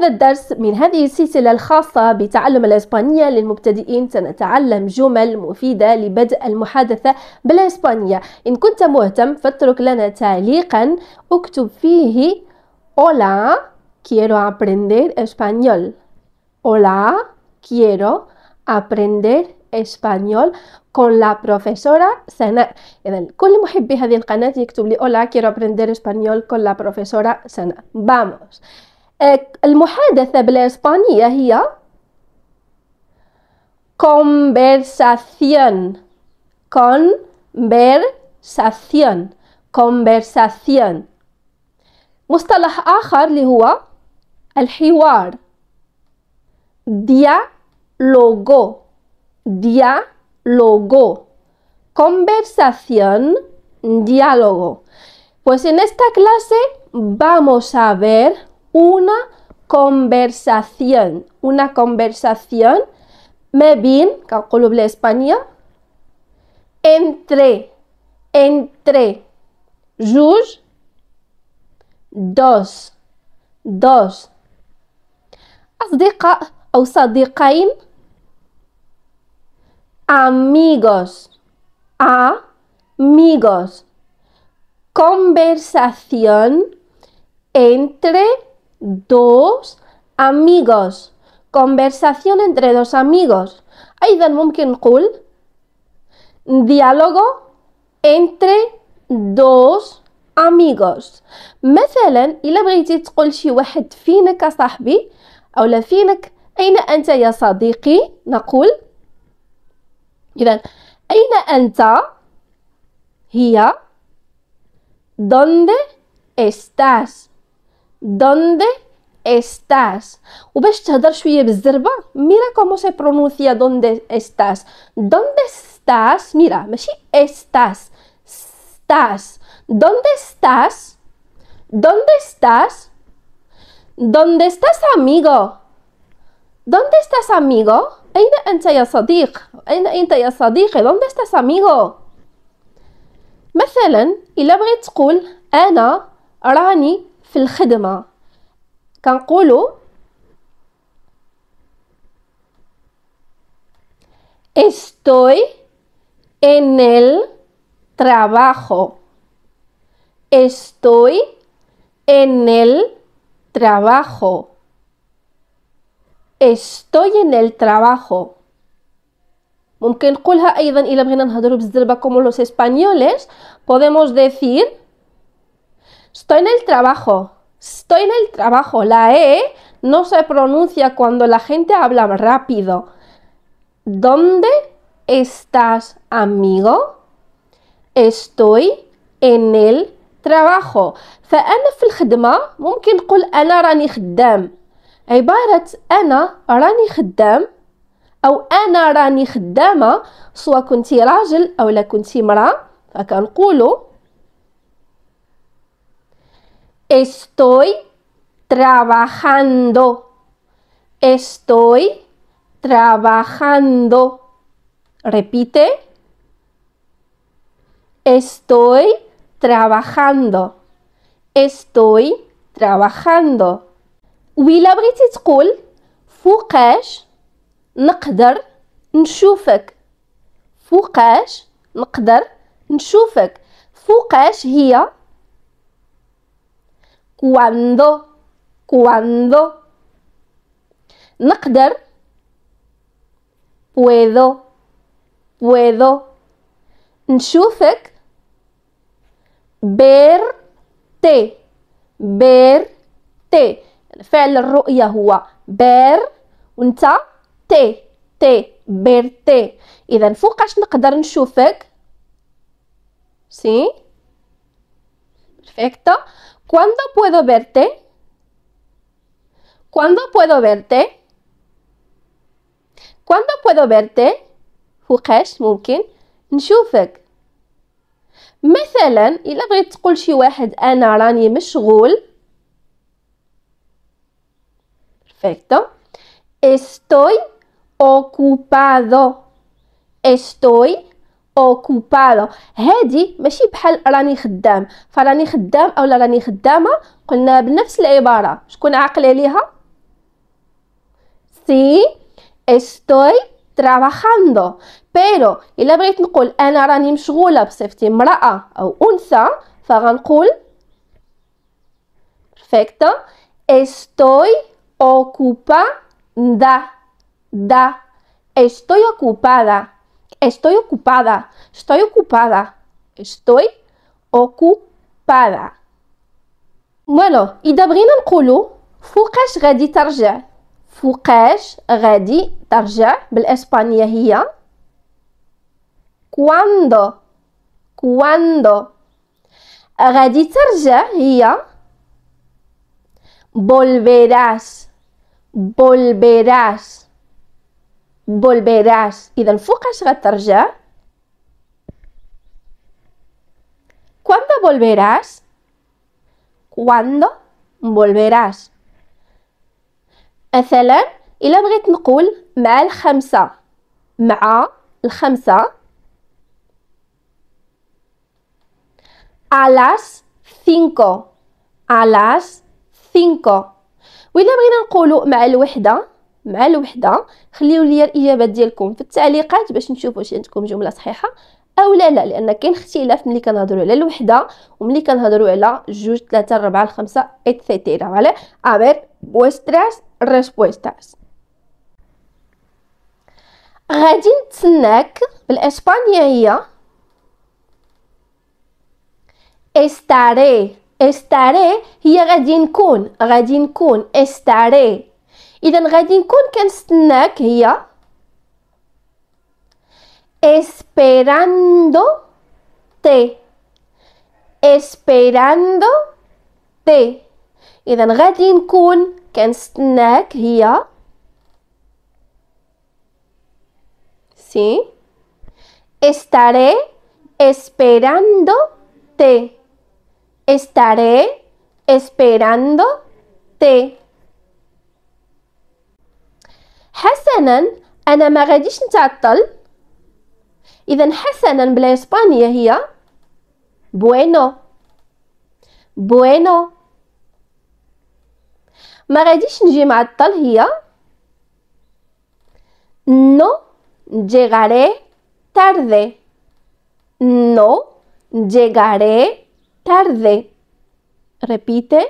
هذا الدرس من هذه السلسلة الخاصة بتعلم الإسبانية للمبتدئين سنتعلم جمل مفيدة لبدء المحادثة بالإسبانية إن كنت مهتم فاترك لنا تعليقا اكتب فيه Hola quiero aprender español Hola quiero aprender español con la profesora سناء اذا كل محبي هذه القناه يكتب لي Hola quiero aprender español con la profesora سناء vamos en español هي conversación conversación conversación مصطلح آخر es El الحوار diálogo diálogo conversación diálogo pues en esta clase vamos a ver una conversación. Una conversación. Me calculo en España. Entre, entre. Dos, dos. صديقين amigos, amigos. Conversación entre dos amigos conversación entre dos amigos hay ممكن diálogo entre dos amigos مثلا إلا بغيتي تقول شي واحد فينك صاحبي أو فينك أين أنت يا صديقي نقول إذا هي donde estás ¿Dónde estás? E Mira cómo se pronuncia ¿dónde estás? ¿Dónde estás? Mira, estás. Estás. ¿Dónde estás? ¿Dónde estás? ¿Dónde estás, amigo? ¿Dónde estás, amigo? ¿Dónde estás, amigo? مثلا la بغيت تقول Ana, في الخدمة كنقولو Estoy en el trabajo. Estoy en el trabajo. Estoy en el trabajo. ممكن نقولها ايضا الا بغينا نهضروا بزربه كومو los españoles podemos decir Estoy en el trabajo. Estoy en el trabajo. La E no se pronuncia cuando la gente habla rápido. ¿Dónde estás, amigo? Estoy en el trabajo. فأنا في الخدمة ممكن نقول أنا راني خدام. عبارة أنا راني خدام أو أنا راني خدامة سواء كنت راجل أو لا كنت مرأة فكنقولوا Estoy trabajando. Estoy trabajando. Repite. Estoy trabajando. Estoy trabajando. Willa بغيتي تقول فوقاش نقدر نشوفك فوقاش نقدر نشوفك فوقاش كواندو كواندو نقدر puedo puedo نشوفك بير تي بير تي فعل الرؤية هو بير وانت تي تي بير تي اذا فوقاش نقدر نشوفك سي perfecto ¿Cuándo puedo verte? ¿Cuándo puedo verte? ¿Cuándo puedo verte؟ فوقاش ممكن نشوفك مثلا الا بغيت تقول شي واحد انا راني مشغول perfecto estoy ocupado estoy او هادي ماشي بحال راني خدام فراني خدام اولا راني خدامه قلنا بنفس العباره شكون عاقل عليها سي استوي trabajando pero الا بغيت نقول انا راني مشغوله بصفتي امراه او انثى فغنقول perfecto estoy ocupada da estoy ocupada estoy ocupada, estoy ocupada, estoy ocupada. Bueno, de بغينا نقولوا فوقاش غادي ترجع فوقاش غادي ترجع بالاسبانية هي cuando ¿Cuándo? غادي ترجع هي volverás volverás volverás إذا لفوق اش غترجع ¿Cuándo volverás? ¿Cuándo volverás? مثلا إلا بغيت نقول مع الخمسة مع الخمسة a las cinco a las cinco وإلا بغينا نقولو مع الوحدة مع الوحده خليو لي الاجابات ديالكم في التعليقات باش نشوف واش عندكم جمله صحيحه او لا لا لان كاين اختلاف ملي كنهضروا على الوحده وملي كنهضروا على جوج ثلاثه ربعة خمسة اتسيتيرا vale a بوستراس ريسبوستاس غادي نتسناك هي استاري استاري هي غادي نكون غادي نكون استاري اذا غادي نكون كنستناك هي esperando te esperando te اذا غادي نكون كنستناك هي ¿Sí? estaré esperando te estaré esperando te حسنا انا ما غاديش نتعطل اذا حسنا بالاسبانيه هي بوينو بوينو ما غاديش نجي معطل هي نو جيغاري تاردي نو جيغاري تاردي ريبيتي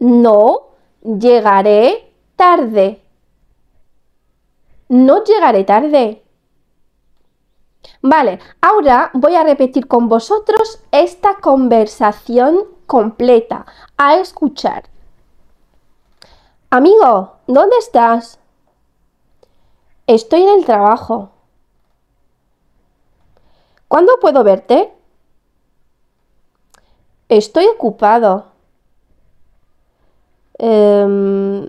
نو جيغاري tarde. No llegaré tarde. Vale, ahora voy a repetir con vosotros esta conversación completa. A escuchar. Amigo, ¿dónde estás? Estoy en el trabajo. ¿Cuándo puedo verte? Estoy ocupado. Em,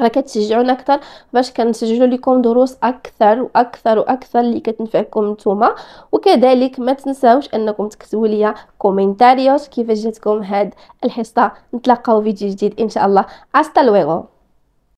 راه كتشجعونا اكثر باش كنسجلوا لكم دروس اكثر واكثر واكثر اللي كتنفعكم نتوما وكذلك ما تنساوش انكم تكتبوا لي كومنتاريوس كيفاش جاتكم هاد الحصه نتلاقاو فيديو جديد ان شاء الله استا لويغو